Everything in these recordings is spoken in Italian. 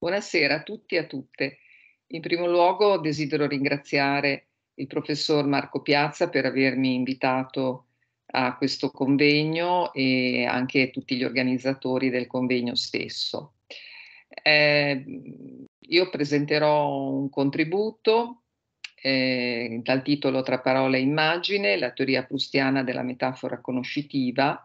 Buonasera a tutti e a tutte. In primo luogo desidero ringraziare il professor Marco Piazza per avermi invitato a questo convegno e anche tutti gli organizzatori del convegno stesso. Eh, io presenterò un contributo eh, dal titolo Tra parole e immagine, la teoria prustiana della metafora conoscitiva,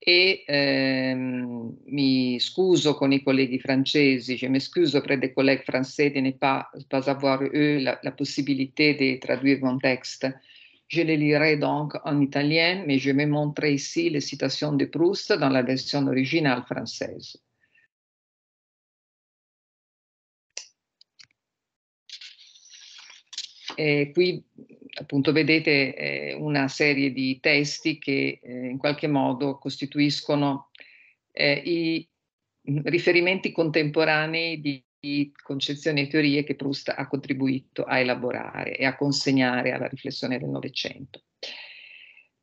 e ehm, mi scuso con i colleghi francesi, cioè, mi scuso auprès i colleghi francesi di ne pas, pas avoir eu la, la, possibilité de traduire mon texte. Je le lirai donc en italien, mais je vais montrer ici les citations de Proust dans la version originale française. E qui appunto vedete eh, una serie di testi che eh, in qualche modo costituiscono eh, i riferimenti contemporanei di, di, concezioni e teorie che Proust ha contribuito a elaborare e a consegnare alla riflessione del Novecento.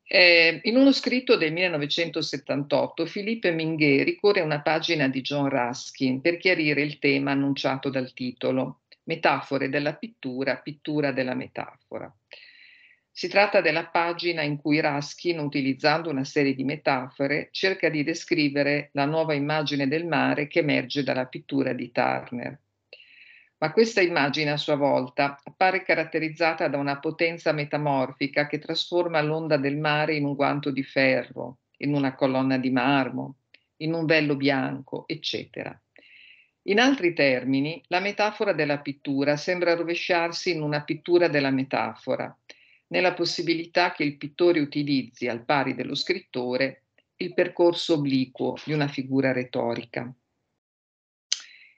Eh, in uno scritto del 1978, Philippe Minghè ricorre a una pagina di John Ruskin per chiarire il tema annunciato dal titolo, Metafore della pittura, pittura della metafora. Si tratta della pagina in cui Raskin, utilizzando una serie di metafore, cerca di descrivere la nuova immagine del mare che emerge dalla pittura di Turner. Ma questa immagine a sua volta appare caratterizzata da una potenza metamorfica che trasforma l'onda del mare in un guanto di ferro, in una colonna di marmo, in un vello bianco, eccetera. In altri termini, la metafora della pittura sembra rovesciarsi in una pittura della metafora nella possibilità che il pittore utilizzi, al pari dello scrittore, il percorso obliquo di una figura retorica.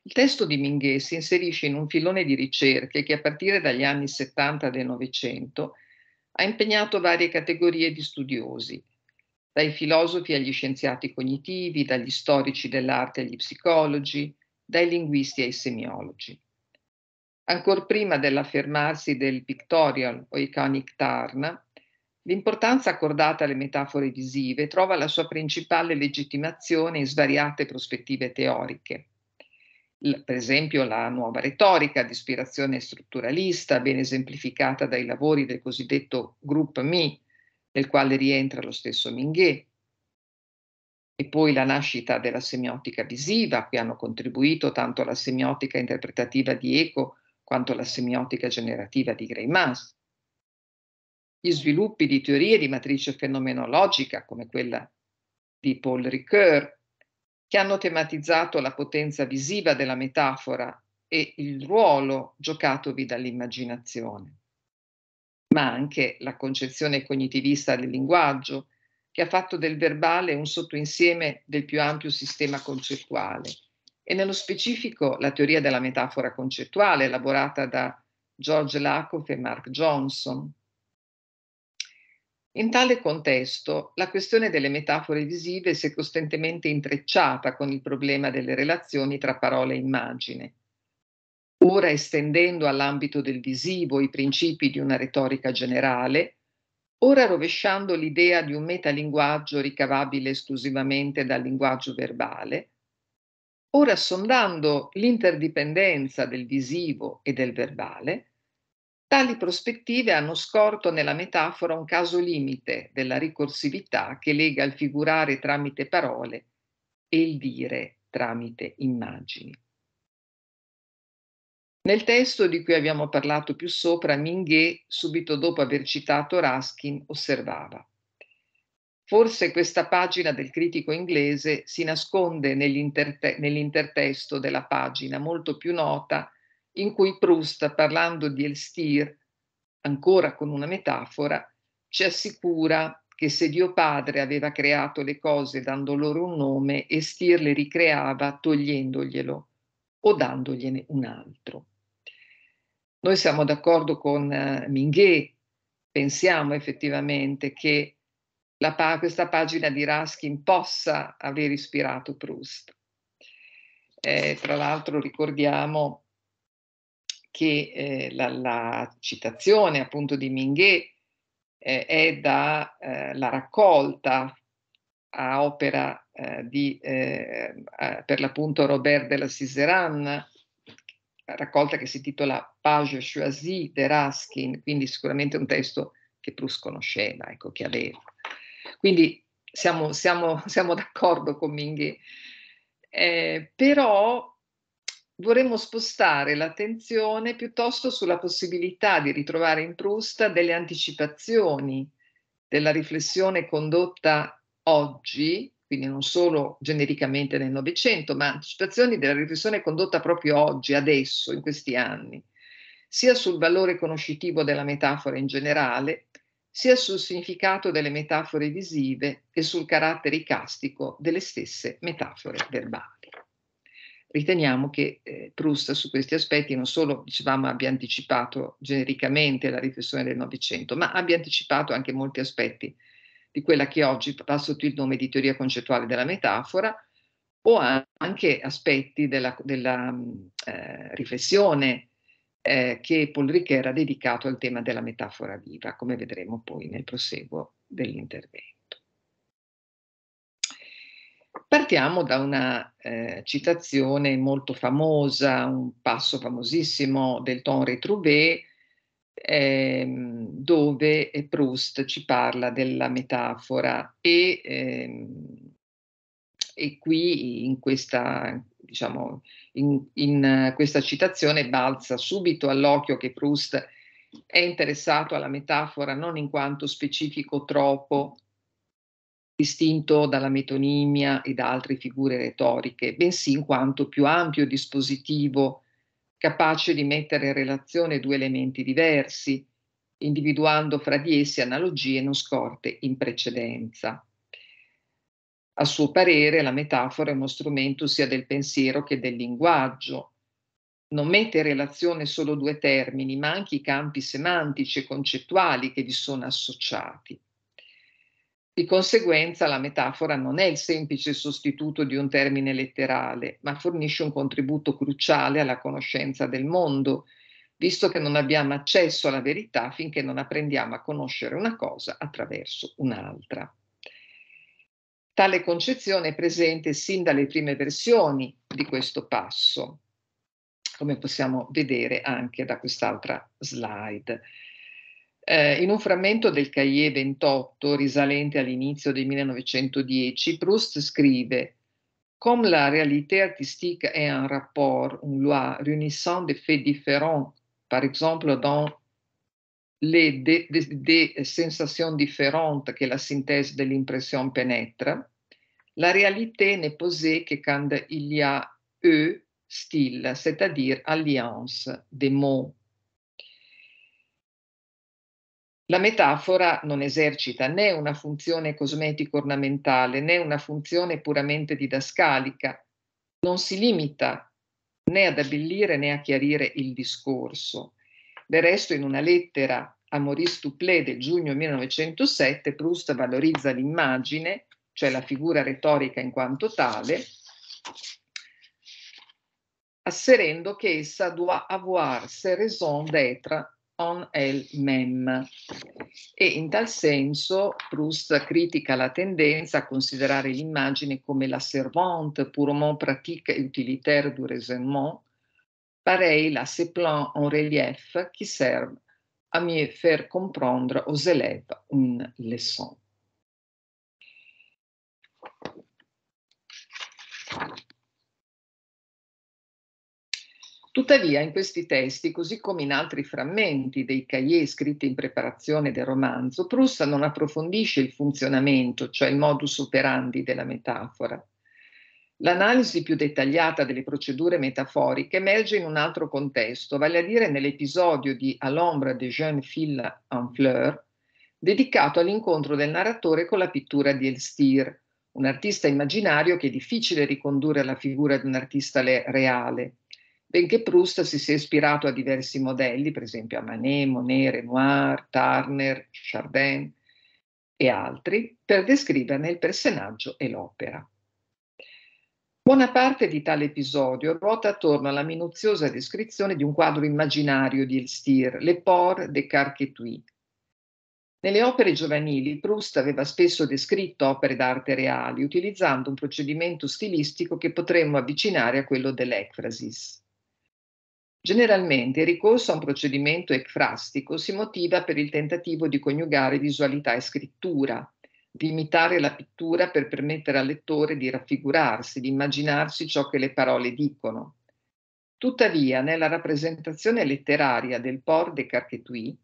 Il testo di Minghè si inserisce in un filone di ricerche che a partire dagli anni 70 del Novecento ha impegnato varie categorie di studiosi, dai filosofi agli scienziati cognitivi, dagli storici dell'arte agli psicologi, dai linguisti ai semiologi ancor prima dell'affermarsi del pictorial o iconic tarn, l'importanza accordata alle metafore visive trova la sua principale legittimazione in svariate prospettive teoriche. per esempio la nuova retorica di ispirazione strutturalista, ben esemplificata dai lavori del cosiddetto Group Me, nel quale rientra lo stesso Minghè, e poi la nascita della semiotica visiva, a cui hanno contribuito tanto la semiotica interpretativa di Eco quanto la semiotica generativa di Gray-Mass. Gli sviluppi di teorie di matrice fenomenologica, come quella di Paul Ricoeur, che hanno tematizzato la potenza visiva della metafora e il ruolo giocatovi dall'immaginazione, ma anche la concezione cognitivista del linguaggio, che ha fatto del verbale un sottoinsieme del più ampio sistema concettuale e nello specifico la teoria della metafora concettuale elaborata da George Lakoff e Mark Johnson. In tale contesto, la questione delle metafore visive si è costantemente intrecciata con il problema delle relazioni tra parola e immagine. Ora estendendo all'ambito del visivo i principi di una retorica generale, ora rovesciando l'idea di un metalinguaggio ricavabile esclusivamente dal linguaggio verbale, Ora, sondando l'interdipendenza del visivo e del verbale, tali prospettive hanno scorto nella metafora un caso limite della ricorsività che lega il figurare tramite parole e il dire tramite immagini. Nel testo di cui abbiamo parlato più sopra, Minghe, subito dopo aver citato Raskin, osservava Forse questa pagina del critico inglese si nasconde nell'interte- nell'intertesto della pagina molto più nota in cui Proust, parlando di Elstir, ancora con una metafora, ci assicura che se Dio Padre aveva creato le cose dando loro un nome, Estir le ricreava togliendoglielo o dandogliene un altro. Noi siamo d'accordo con uh, eh, Minghè, pensiamo effettivamente che pa- questa pagina di Ruskin possa aver ispirato Proust. Eh, tra l'altro ricordiamo che eh, la, la, citazione appunto di Minghè eh, è dalla eh, raccolta a opera eh, di eh, per l'appunto Robert de la Cizeran, raccolta che si intitola Page Choisie de Ruskin, quindi sicuramente un testo che Proust conosceva, ecco, che aveva. Quindi siamo, siamo, siamo d'accordo con Minghi. Eh, però vorremmo spostare l'attenzione piuttosto sulla possibilità di ritrovare in Proust delle anticipazioni della riflessione condotta oggi, quindi non solo genericamente nel Novecento, ma anticipazioni della riflessione condotta proprio oggi, adesso, in questi anni, sia sul valore conoscitivo della metafora in generale, sia sul significato delle metafore visive e sul carattere icastico delle stesse metafore verbali. Riteniamo che eh, Proust su questi aspetti non solo, dicevamo, abbia anticipato genericamente la riflessione del Novecento, ma abbia anticipato anche molti aspetti di quella che oggi va sotto il nome di teoria concettuale della metafora, o anche aspetti della, della mm, eh, riflessione eh, che Paul Ricoeur ha dedicato al tema della metafora viva, come vedremo poi nel proseguo dell'intervento. Partiamo da una eh, citazione molto famosa, un passo famosissimo del Henri Trouvé, ehm, dove Proust ci parla della metafora e, ehm, e qui in questa, diciamo, in, in eh, questa citazione balza subito all'occhio che Proust è interessato alla metafora non in quanto specifico troppo distinto dalla metonimia e da altre figure retoriche, bensì in quanto più ampio dispositivo capace di mettere in relazione due elementi diversi, individuando fra di essi analogie non scorte in precedenza. A suo parere la metafora è uno strumento sia del pensiero che del linguaggio. Non mette in relazione solo due termini, ma anche i campi semantici e concettuali che vi sono associati. Di conseguenza la metafora non è il semplice sostituto di un termine letterale, ma fornisce un contributo cruciale alla conoscenza del mondo, visto che non abbiamo accesso alla verità finché non apprendiamo a conoscere una cosa attraverso un'altra. Tale concezione è presente sin dalle prime versioni di questo passo, come possiamo vedere anche da quest'altra slide. Eh, in un frammento del Cahier 28, risalente all'inizio del 1910, Proust scrive Comme la réalité artistique est un rapport, un loi réunissant des faits différents, par exemple dans le des, des, des, sensations différentes que la sintesi de l'impression pénètre, la réalité ne posée che quand il y a E style, c'est-à-dire alliance des mots. La metafora non esercita né una funzione cosmetico-ornamentale né una funzione puramente didascalica, non si limita né ad abbellire né a chiarire il discorso del resto, in una lettera a Maurice Duplé del giugno 1907, Proust valorizza l'immagine, cioè la figura retorica in quanto tale, asserendo che essa doit avoir ses raisons d'être on elle-même. E in tal senso Proust critica la tendenza a considerare l'immagine come la servante purement pratique et utilitaire du raisonnement, parei la ces en relief qui serve à mieux faire comprendre aux élèves une leçon. Tuttavia, in questi testi, così come in altri frammenti dei cahiers scritti in preparazione del romanzo, Proust non approfondisce il funzionamento, cioè il modus operandi della metafora. L'analisi più dettagliata delle procedure metaforiche emerge in un altro contesto, vale a dire nell'episodio di A l'ombre de jeune fille en fleur, dedicato all'incontro del narratore con la pittura di Elstir, un artista immaginario che è difficile ricondurre alla figura di un artista reale, benché Proust si sia ispirato a diversi modelli, per esempio a Manet, Monet, Renoir, Turner, Chardin e altri, per descriverne il personaggio e l'opera. Buona parte di tale episodio ruota attorno alla minuziosa descrizione di un quadro immaginario di Elstir, Le Por de Carquetui. Nelle opere giovanili Proust aveva spesso descritto opere d'arte reali utilizzando un procedimento stilistico che potremmo avvicinare a quello dell'ecfrasis. Generalmente il ricorso a un procedimento ecfrastico si motiva per il tentativo di coniugare visualità e scrittura, di imitare la pittura per permettere al lettore di raffigurarsi, di immaginarsi ciò che le parole dicono. Tuttavia, nella rappresentazione letteraria del Port de Carquetui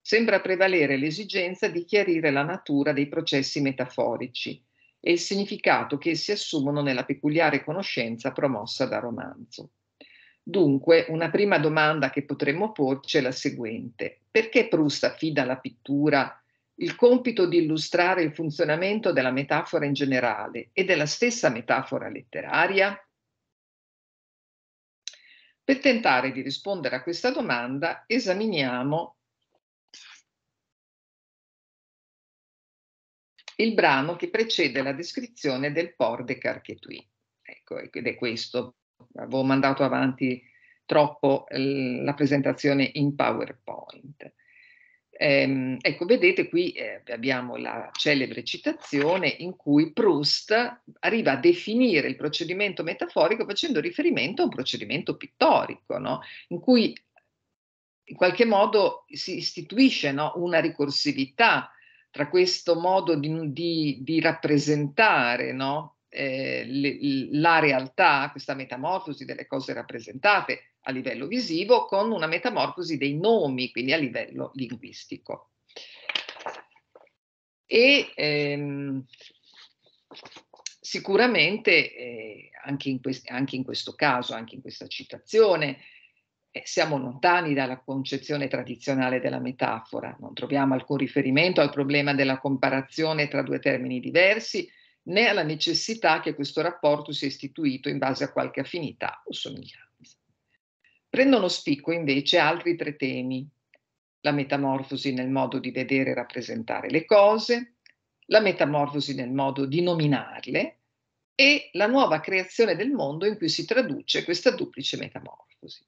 sembra prevalere l'esigenza di chiarire la natura dei processi metaforici e il significato che essi assumono nella peculiare conoscenza promossa dal romanzo. Dunque, una prima domanda che potremmo porci è la seguente. Perché Proust affida la pittura a il compito di illustrare il funzionamento della metafora in generale e della stessa metafora letteraria? Per tentare di rispondere a questa domanda esaminiamo il brano che precede la descrizione del Pordeca Archetui. Ecco, ed è questo. Avevo mandato avanti troppo eh, la presentazione in PowerPoint. Ehm, ecco, vedete qui eh, abbiamo la celebre citazione in cui Proust arriva a definire il procedimento metaforico facendo riferimento a un procedimento pittorico, no? in cui in qualche modo si istituisce no? una ricorsività tra questo modo di, di, di rappresentare no? eh, le, la realtà, questa metamorfosi delle cose rappresentate, a livello visivo con una metamorfosi dei nomi, quindi a livello linguistico. E ehm, sicuramente eh, anche, in quest- anche, in questo caso, anche in questa citazione, eh, siamo lontani dalla concezione tradizionale della metafora, non troviamo alcun riferimento al problema della comparazione tra due termini diversi, né alla necessità che questo rapporto sia istituito in base a qualche affinità o somiglianza. Prendono spicco invece altri tre temi, la metamorfosi nel modo di vedere e rappresentare le cose, la metamorfosi nel modo di nominarle e la nuova creazione del mondo in cui si traduce questa duplice metamorfosi.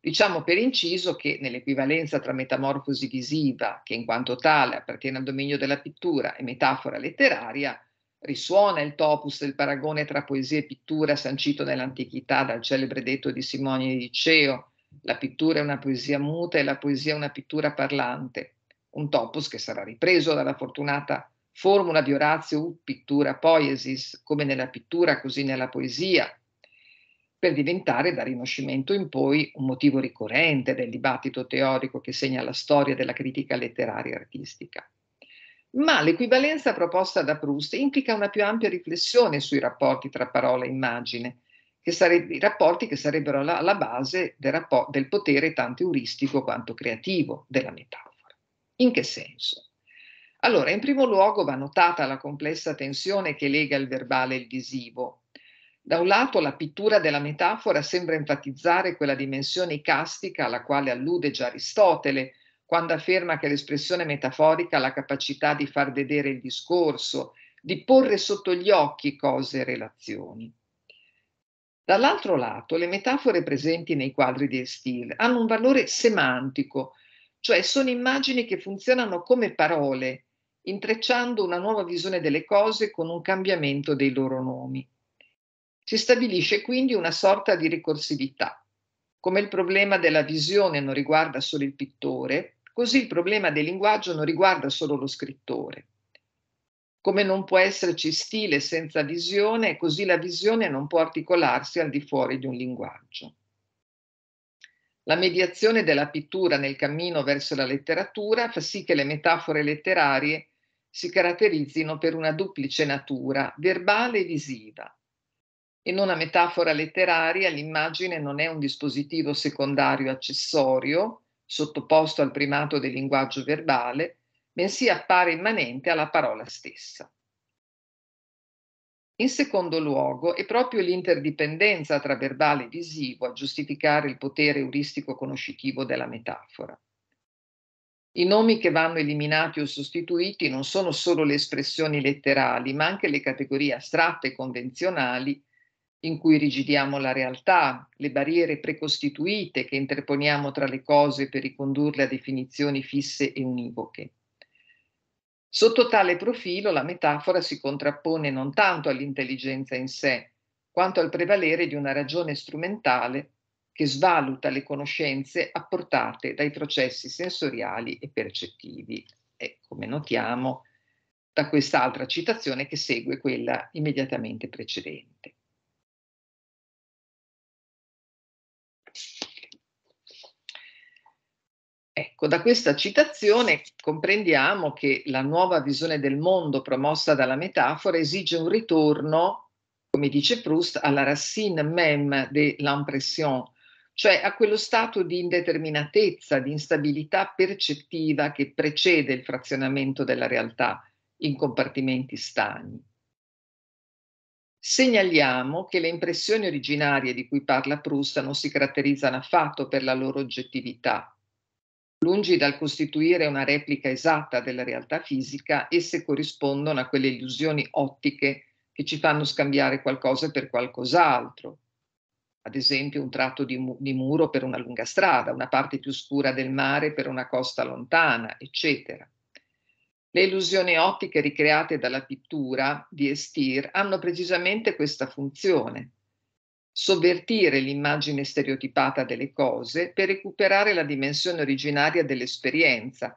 Diciamo per inciso che nell'equivalenza tra metamorfosi visiva, che in quanto tale appartiene al dominio della pittura, e metafora letteraria, Risuona il topus del paragone tra poesia e pittura sancito nell'antichità dal celebre detto di Simone di Liceo, la pittura è una poesia muta e la poesia è una pittura parlante, un topus che sarà ripreso dalla fortunata formula di Orazio pittura poiesis, come nella pittura così nella poesia, per diventare da Rinascimento in poi un motivo ricorrente del dibattito teorico che segna la storia della critica letteraria e artistica. Ma l'equivalenza proposta da Proust implica una più ampia riflessione sui rapporti tra parola e immagine, che sarebbe, i rapporti che sarebbero la, la base del, rapporto, del potere tanto euristico quanto creativo della metafora. In che senso? Allora, in primo luogo va notata la complessa tensione che lega il verbale e il visivo. Da un lato la pittura della metafora sembra enfatizzare quella dimensione icastica alla quale allude già Aristotele, quando afferma che l'espressione metaforica ha la capacità di far vedere il discorso, di porre sotto gli occhi cose e relazioni. Dall'altro lato, le metafore presenti nei quadri di Steele hanno un valore semantico, cioè sono immagini che funzionano come parole, intrecciando una nuova visione delle cose con un cambiamento dei loro nomi. Si stabilisce quindi una sorta di ricorsività. Come il problema della visione non riguarda solo il pittore, Così il problema del linguaggio non riguarda solo lo scrittore. Come non può esserci stile senza visione, così la visione non può articolarsi al di fuori di un linguaggio. La mediazione della pittura nel cammino verso la letteratura fa sì che le metafore letterarie si caratterizzino per una duplice natura, verbale e visiva. In una metafora letteraria l'immagine non è un dispositivo secondario accessorio, sottoposto al primato del linguaggio verbale, bensì appare immanente alla parola stessa. In secondo luogo, è proprio l'interdipendenza tra verbale e visivo a giustificare il potere euristico-conoscitivo della metafora. I nomi che vanno eliminati o sostituiti non sono solo le espressioni letterali, ma anche le categorie astratte e convenzionali in cui rigidiamo la realtà, le barriere precostituite che interponiamo tra le cose per ricondurle a definizioni fisse e univoche. Sotto tale profilo la metafora si contrappone non tanto all'intelligenza in sé, quanto al prevalere di una ragione strumentale che svaluta le conoscenze apportate dai processi sensoriali e percettivi. E come notiamo da quest'altra citazione che segue quella immediatamente precedente. Ecco, da questa citazione comprendiamo che la nuova visione del mondo promossa dalla metafora esige un ritorno, come dice Proust, alla racine même de l'impression, cioè a quello stato di indeterminatezza, di instabilità percettiva che precede il frazionamento della realtà in compartimenti stagni. Segnaliamo che le impressioni originarie di cui parla Proust non si caratterizzano affatto per la loro oggettività, Lungi dal costituire una replica esatta della realtà fisica, esse corrispondono a quelle illusioni ottiche che ci fanno scambiare qualcosa per qualcos'altro. Ad esempio un tratto di, mu- di muro per una lunga strada, una parte più scura del mare per una costa lontana, eccetera. Le illusioni ottiche ricreate dalla pittura di Estir hanno precisamente questa funzione, sovvertire l'immagine stereotipata delle cose per recuperare la dimensione originaria dell'esperienza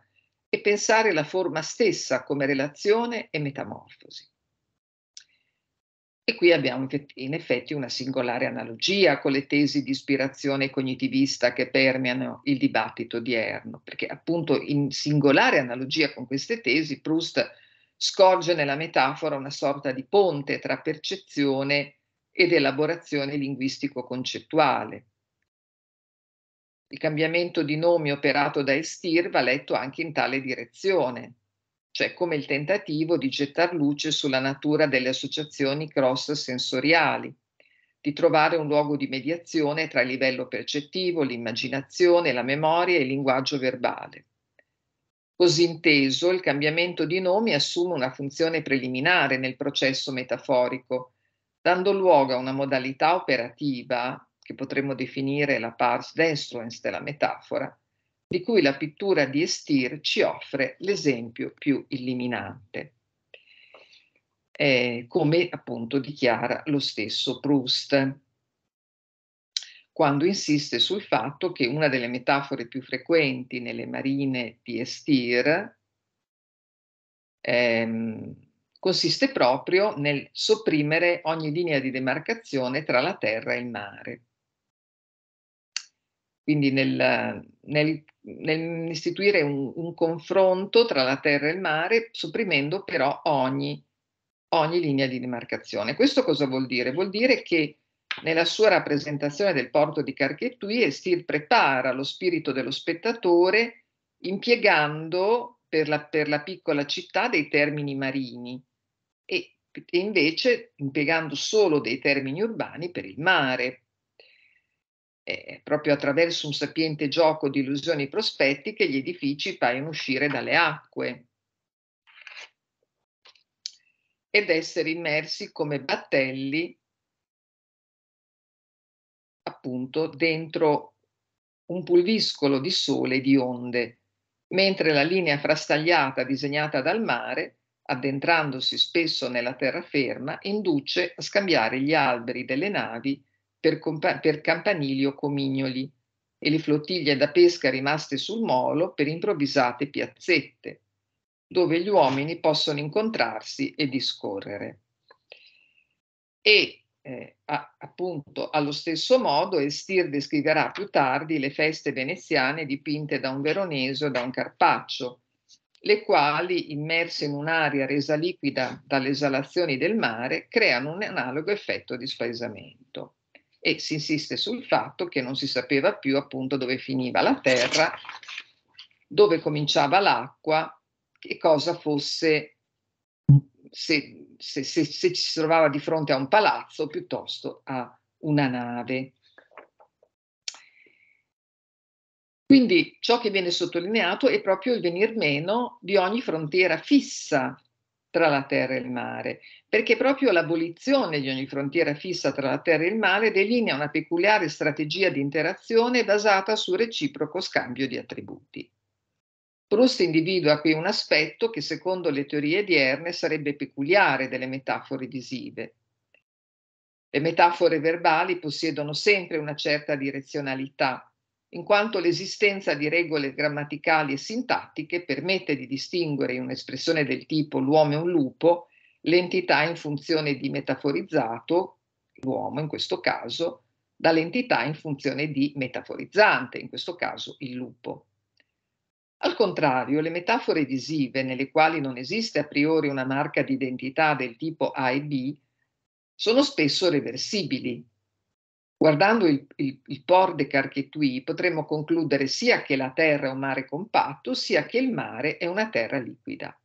e pensare la forma stessa come relazione e metamorfosi. E qui abbiamo in effetti una singolare analogia con le tesi di ispirazione cognitivista che permeano il dibattito odierno, perché appunto in singolare analogia con queste tesi Proust scorge nella metafora una sorta di ponte tra percezione e ed elaborazione linguistico-concettuale. Il cambiamento di nomi operato da Estir va letto anche in tale direzione, cioè come il tentativo di gettar luce sulla natura delle associazioni cross-sensoriali, di trovare un luogo di mediazione tra il livello percettivo, l'immaginazione, la memoria e il linguaggio verbale. Così inteso, il cambiamento di nomi assume una funzione preliminare nel processo metaforico, dando luogo a una modalità operativa, che potremmo definire la pars destruens della metafora, di cui la pittura di Estir ci offre l'esempio più illuminante, eh, come appunto dichiara lo stesso Proust quando insiste sul fatto che una delle metafore più frequenti nelle marine di Estir, ehm, consiste proprio nel sopprimere ogni linea di demarcazione tra la terra e il mare. Quindi nel, nel, nell'istituire un, un, confronto tra la terra e il mare, sopprimendo però ogni, ogni linea di demarcazione. Questo cosa vuol dire? Vuol dire che nella sua rappresentazione del porto di Carchetui, Estil prepara lo spirito dello spettatore impiegando per la, per la, piccola città dei termini marini, e, e invece impiegando solo dei termini urbani per il mare. È proprio attraverso un sapiente gioco di illusioni e prospetti che gli edifici paiono uscire dalle acque ed essere immersi come battelli appunto dentro un pulviscolo di sole e di onde, mentre la linea frastagliata disegnata dal mare addentrandosi spesso nella terraferma, induce a scambiare gli alberi delle navi per, compa- per campanili o comignoli e le flottiglie da pesca rimaste sul molo per improvvisate piazzette, dove gli uomini possono incontrarsi e discorrere. E eh, a, appunto allo stesso modo Estir descriverà più tardi le feste veneziane dipinte da un veronese o da un carpaccio, le quali, immerse in un'aria resa liquida dalle esalazioni del mare, creano un analogo effetto di spaesamento. E si insiste sul fatto che non si sapeva più appunto dove finiva la terra, dove cominciava l'acqua che cosa fosse se, se, se, se ci si trovava di fronte a un palazzo piuttosto a una nave. Quindi ciò che viene sottolineato è proprio il venir meno di ogni frontiera fissa tra la terra e il mare, perché proprio l'abolizione di ogni frontiera fissa tra la terra e il mare delinea una peculiare strategia di interazione basata sul reciproco scambio di attributi. Proust individua qui un aspetto che secondo le teorie odierne sarebbe peculiare delle metafore visive. Le metafore verbali possiedono sempre una certa direzionalità, in quanto l'esistenza di regole grammaticali e sintattiche permette di distinguere in un'espressione del tipo l'uomo è un lupo l'entità in funzione di metaforizzato, l'uomo in questo caso, dall'entità in funzione di metaforizzante, in questo caso il lupo. Al contrario, le metafore visive, nelle quali non esiste a priori una marca di identità del tipo A e B, sono spesso reversibili, Guardando il, il, il Por de Carchetui potremmo concludere sia che la terra è un mare compatto, sia che il mare è una terra liquida.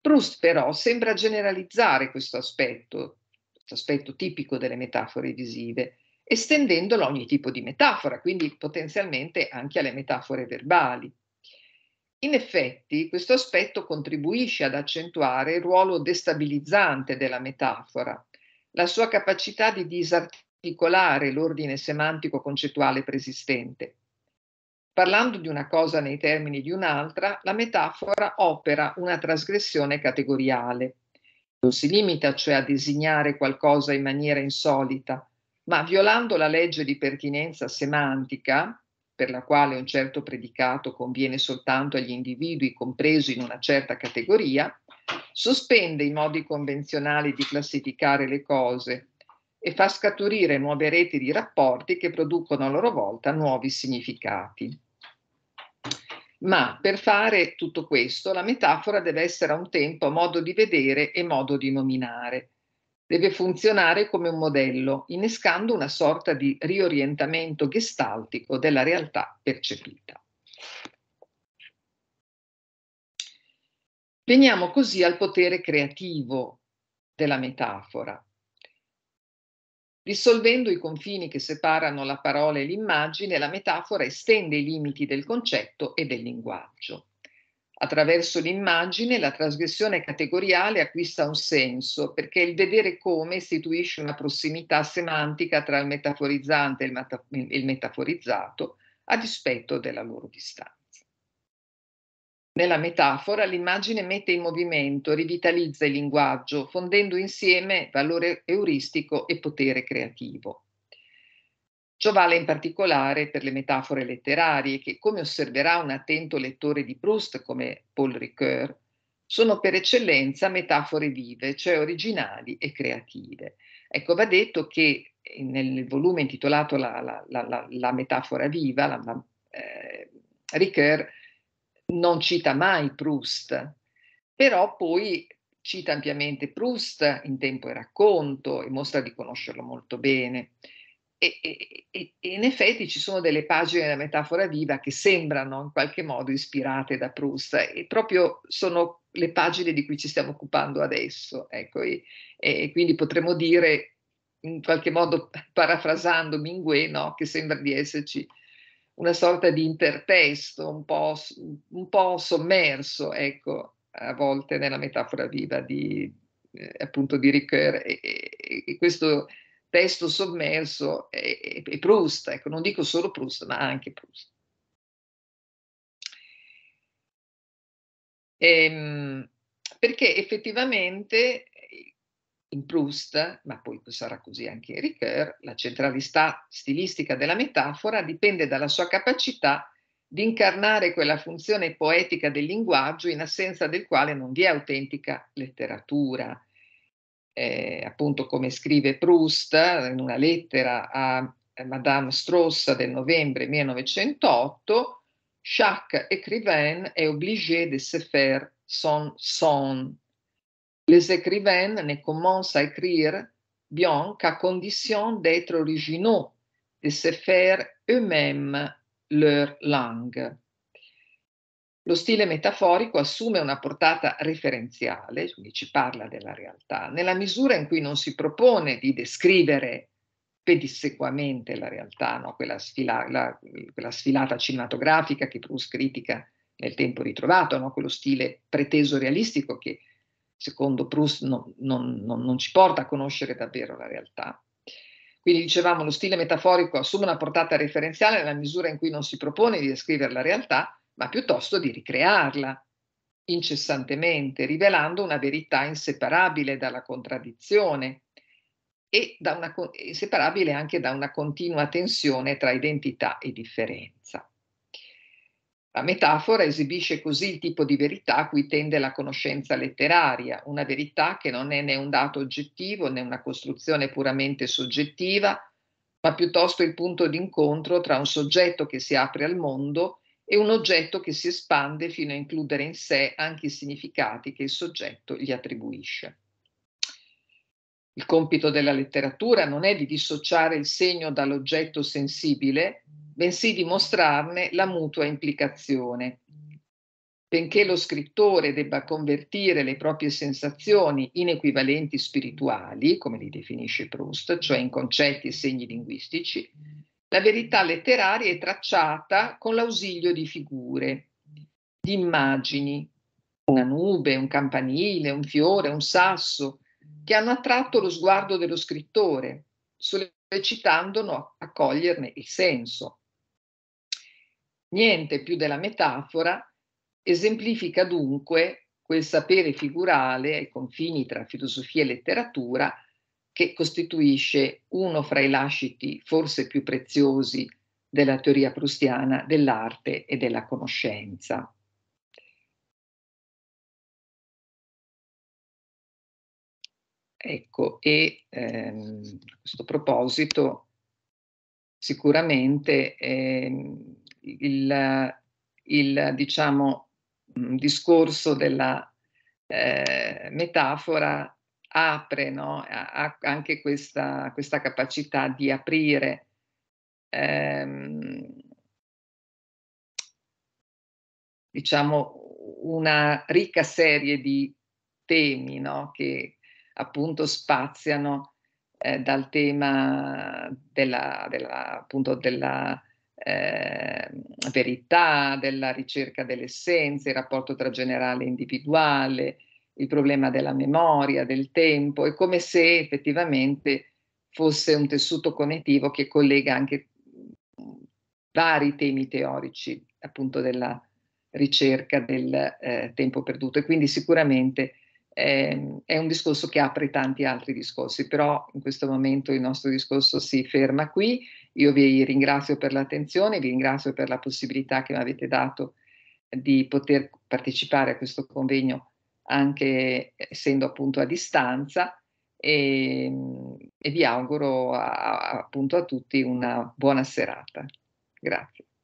Proust però sembra generalizzare questo aspetto, questo aspetto tipico delle metafore visive, estendendolo a ogni tipo di metafora, quindi potenzialmente anche alle metafore verbali. In effetti, questo aspetto contribuisce ad accentuare il ruolo destabilizzante della metafora, la sua capacità di disarticolare l'ordine semantico concettuale preesistente. Parlando di una cosa nei termini di un'altra, la metafora opera una trasgressione categoriale. Non si limita cioè a designare qualcosa in maniera insolita, ma violando la legge di pertinenza semantica, per la quale un certo predicato conviene soltanto agli individui compresi in una certa categoria, Sospende i modi convenzionali di classificare le cose e fa scaturire nuove reti di rapporti che producono a loro volta nuovi significati. Ma per fare tutto questo la metafora deve essere a un tempo modo di vedere e modo di nominare. Deve funzionare come un modello, innescando una sorta di riorientamento gestaltico della realtà percepita. Veniamo così al potere creativo della metafora. Risolvendo i confini che separano la parola e l'immagine, la metafora estende i limiti del concetto e del linguaggio. Attraverso l'immagine la trasgressione categoriale acquista un senso perché il vedere come istituisce una prossimità semantica tra il metaforizzante e il, metaforizzato a dispetto della loro distanza. Nella metafora l'immagine mette in movimento, rivitalizza il linguaggio, fondendo insieme valore euristico e potere creativo. Ciò vale in particolare per le metafore letterarie che, come osserverà un attento lettore di Proust come Paul Ricoeur, sono per eccellenza metafore vive, cioè originali e creative. Ecco, va detto che nel volume intitolato La, la, la, la metafora viva, eh, Ricoeur non cita mai Proust, però poi cita ampiamente Proust in tempo e racconto e mostra di conoscerlo molto bene. E, e, e, in effetti ci sono delle pagine della metafora viva che sembrano in qualche modo ispirate da Proust e proprio sono le pagine di cui ci stiamo occupando adesso. Ecco, e, e quindi potremmo dire, in qualche modo parafrasando Mingue, no, che sembra di esserci una sorta di intertesto un po', un po sommerso, ecco, a volte nella metafora viva di, eh, appunto di Ricoeur eh, e, e, questo testo sommerso è, è, Proust, ecco, non dico solo Proust, ma anche Proust. Ehm, perché effettivamente in Proust, ma poi sarà così anche in Ricoeur, la centralità stilistica della metafora dipende dalla sua capacità di incarnare quella funzione poetica del linguaggio in assenza del quale non vi è autentica letteratura. Eh, appunto come scrive Proust in una lettera a Madame Strauss del novembre 1908, Chaque écrivain est obligé de se faire son son Les écrivains ne commencent à écrire bien qu'à condition d'être originaux, de se faire eux-mêmes leur langue. Lo stile metaforico assume una portata referenziale, quindi ci parla della realtà, nella misura in cui non si propone di descrivere pedissequamente la realtà, no? quella, sfila- la, quella, sfilata cinematografica che Proust critica nel tempo ritrovato, no? quello stile preteso realistico che secondo Proust, non, non, non, non ci porta a conoscere davvero la realtà. Quindi dicevamo, lo stile metaforico assume una portata referenziale nella misura in cui non si propone di descrivere la realtà, ma piuttosto di ricrearla incessantemente, rivelando una verità inseparabile dalla contraddizione e da una, inseparabile anche da una continua tensione tra identità e differenza. La metafora esibisce così il tipo di verità a cui tende la conoscenza letteraria, una verità che non è né un dato oggettivo né una costruzione puramente soggettiva, ma piuttosto il punto d'incontro tra un soggetto che si apre al mondo e un oggetto che si espande fino a includere in sé anche i significati che il soggetto gli attribuisce. Il compito della letteratura non è di dissociare il segno dall'oggetto sensibile, bensì dimostrarne la mutua implicazione. Benché lo scrittore debba convertire le proprie sensazioni in equivalenti spirituali, come li definisce Proust, cioè in concetti e segni linguistici, la verità letteraria è tracciata con l'ausilio di figure, di immagini, una nube, un campanile, un fiore, un sasso, che hanno attratto lo sguardo dello scrittore, sollecitandolo a coglierne il senso. Niente più della metafora esemplifica dunque quel sapere figurale ai confini tra filosofia e letteratura che costituisce uno fra i lasciti forse più preziosi della teoria prustiana dell'arte e della conoscenza. Ecco, e ehm, a questo proposito sicuramente ehm, il, il diciamo, mm, discorso della eh, metafora apre no? ha anche questa, questa, capacità di aprire ehm, diciamo una ricca serie di temi no? che appunto spaziano eh, dal tema della, della, appunto della eh, verità, della ricerca dell'essenza, il rapporto tra generale e individuale, il problema della memoria, del tempo, è come se effettivamente fosse un tessuto connettivo che collega anche vari temi teorici appunto della ricerca del eh, tempo perduto e quindi sicuramente eh, è un discorso che apre tanti altri discorsi, però in questo momento il nostro discorso si ferma qui io vi ringrazio per l'attenzione, vi ringrazio per la possibilità che mi avete dato di poter partecipare a questo convegno anche essendo appunto a distanza e, e vi auguro a, appunto a tutti una buona serata. Grazie.